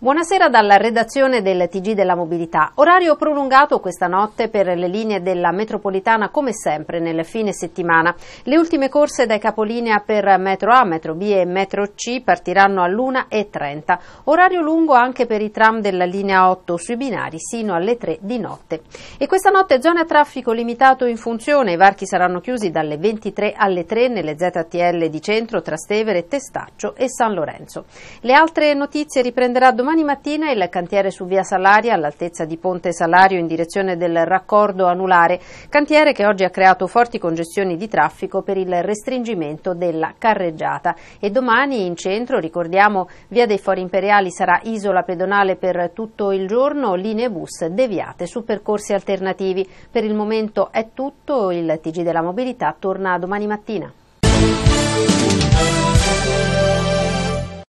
Buonasera dalla redazione del TG della Mobilità. Orario prolungato questa notte per le linee della metropolitana come sempre nel fine settimana. Le ultime corse dai capolinea per metro A, metro B e metro C partiranno all'1.30. Orario lungo anche per i tram della linea 8 sui binari sino alle 3 di notte. E questa notte zona traffico limitato in funzione. I varchi saranno chiusi dalle 23 alle 3 nelle ZTL di Centro, Trastevere, Testaccio e San Lorenzo. Le altre notizie riprenderà domani Domani mattina il cantiere su via Salaria all'altezza di Ponte Salario in direzione del raccordo anulare, cantiere che oggi ha creato forti congestioni di traffico per il restringimento della carreggiata e domani in centro, ricordiamo, via dei Fori Imperiali sarà isola pedonale per tutto il giorno, linee bus deviate su percorsi alternativi. Per il momento è tutto, il TG della mobilità torna domani mattina.